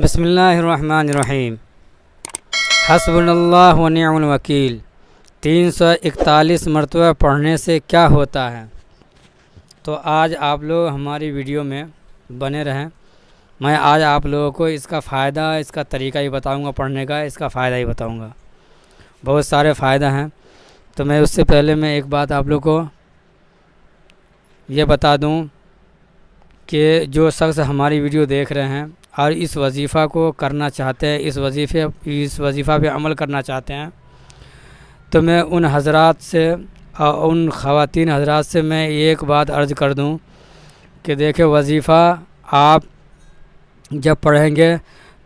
बसमीम हसबल्ला तीन सौ इकतालीस मरतबा पढ़ने से क्या होता है तो आज आप लोग हमारी वीडियो में बने रहें मैं आज आप लोगों को इसका फ़ायदा इसका तरीका ही बताऊंगा पढ़ने का इसका फ़ायदा ही बताऊंगा बहुत सारे फ़ायदे हैं तो मैं उससे पहले मैं एक बात आप लोग को ये बता दूं कि जो शख्स हमारी वीडियो देख रहे हैं और इस वजीफ़ा को करना चाहते हैं इस वजीफ़े इस वजीफ़ा पे अमल करना चाहते हैं तो मैं उन हजरात से और उन ख़वान हजरात से मैं एक बात अर्ज़ कर दूं कि देखें वजीफ़ा आप जब पढ़ेंगे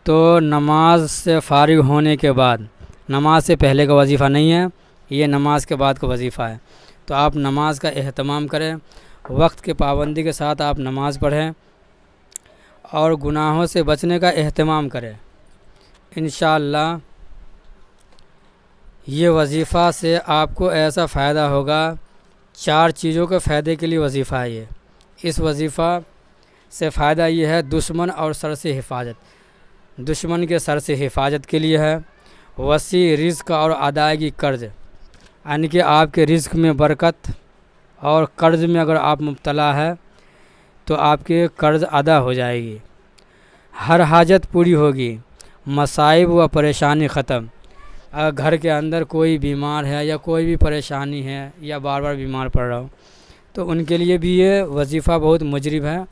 तो नमाज से फारिग होने के बाद नमाज से पहले का वजीफ़ा नहीं है ये नमाज के बाद का वजीफ़ा है तो आप नमाज का अहतमाम करें वक्त के पाबंदी के साथ आप नमाज़ पढ़ें और गुनाहों से बचने का अहतमाम करें इन ये वजीफ़ा से आपको ऐसा फ़ायदा होगा चार चीज़ों के फ़ायदे के लिए वजीफ़ा है ये इस वजीफ़ा से फ़ायदा ये है दुश्मन और सर से हिफाजत दुश्मन के सर से हिफाजत के लिए है वसी रिस्क और अदायगी कर्ज यानी कि आपके रिस्क में बरकत और कर्ज में अगर आप मुबतला है तो आपके कर्ज अदा हो जाएगी हर हाजत पूरी होगी मसाइब व परेशानी ख़त्म अगर घर के अंदर कोई बीमार है या कोई भी परेशानी है या बार बार बीमार पड़ रहा हो तो उनके लिए भी ये वजीफ़ा बहुत मुजरब है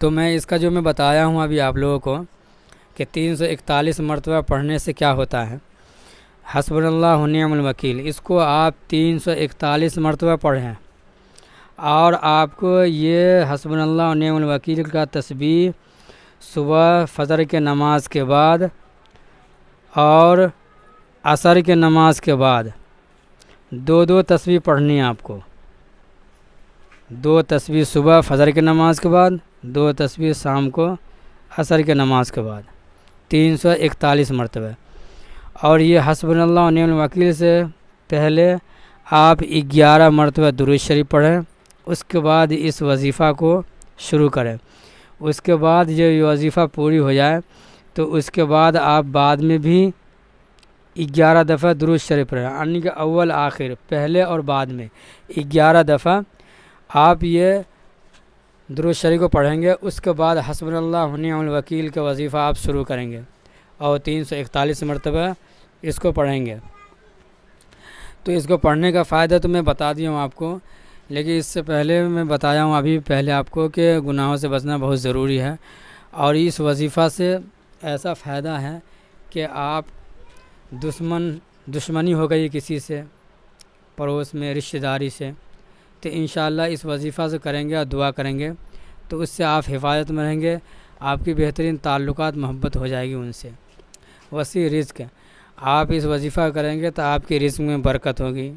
तो मैं इसका जो मैं बताया हूँ अभी आप लोगों को कि तीन सौ इकतालीस मरतबा पढ़ने से क्या होता है हसबल्ला इसको आप तीन सौ इकतालीस मरतबा पढ़ें और आपको ये हसबल्ला वकील का तस्वीर सुबह फजर के नमाज के बाद और असर के नमाज के बाद दो दो तस्वीर पढ़नी है आपको दो तस्वीर सुबह फजर के नमाज के बाद दो तस्वीर शाम को असर के नमाज के बाद तीन सौ इकतालीस मरतबे और ये हसबल्ला वकील से पहले आप ग्यारह मरतबा दुरुज शरीफ पढ़ें उसके बाद इस वजीफ़ा को शुरू करें उसके बाद जब ये वजीफ़ा पूरी हो जाए तो उसके बाद आप बाद में भी ग्यारह दफ़ा दुरुज शरीफ पढ़ें यानी कि अव्वल आखिर पहले और बाद में ग्यारह दफ़ा आप ये दुरुज शरीफ को पढ़ेंगे उसके बाद हसबल्ला वकील का वजीफ़ा आप शुरू करेंगे और तीन सौ इकतालीस मरतबा इसको पढ़ेंगे तो इसको पढ़ने का फ़ायदा तो मैं बता दिया हूँ आपको लेकिन इससे पहले मैं बताया हूँ अभी पहले आपको कि गुनाहों से बचना बहुत ज़रूरी है और इस वजीफ़ा से ऐसा फ़ायदा है कि आप दुश्मन दुश्मनी हो गई किसी से पड़ोस में रिश्तेदारी से तो इन इस वजीफ़ा से करेंगे और दुआ करेंगे तो उससे आप हिफाजत में रहेंगे आपकी बेहतरीन ताल्लुक मोहब्बत हो जाएगी उनसे वसी रिस्क आप इस वजीफ़ा करेंगे तो आपकी रिस्क में बरकत होगी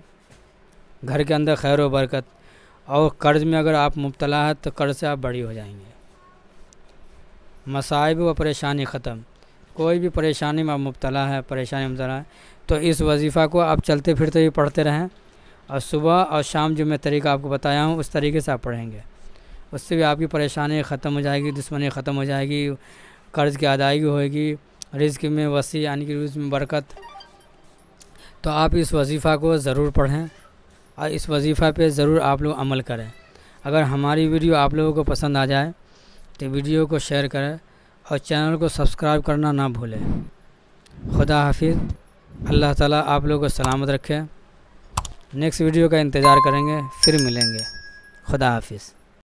घर के अंदर खैर व बरकत और कर्ज में अगर आप मुबतला है तो कर्ज से आप बड़ी हो जाएंगे मसाइब व परेशानी ख़त्म कोई भी परेशानी में आप मुबतला है परेशानी मुबला है तो इस वजीफ़ा को आप चलते फिरते भी पढ़ते रहें और सुबह और शाम जो मैं तरीका आपको बताया हूँ उस तरीके से आप पढ़ेंगे उससे भी आपकी परेशानी ख़त्म हो जाएगी दुश्मनी ख़त्म हो जाएगी कर्ज़ की अदायगी होएगी रिज्क में वसी यानी कि रिज़ में बरकत तो आप इस वजीफ़ा को ज़रूर पढ़ें और इस वजीफ़ा पे ज़रूर आप लोग अमल करें अगर हमारी वीडियो आप लोगों को पसंद आ जाए तो वीडियो को शेयर करें और चैनल को सब्सक्राइब करना ना भूलें खुदा हाफिज़ अल्लाह ताला आप लोगों को सलामत रखें नेक्स्ट वीडियो का इंतज़ार करेंगे फिर मिलेंगे खुदा हाफिज़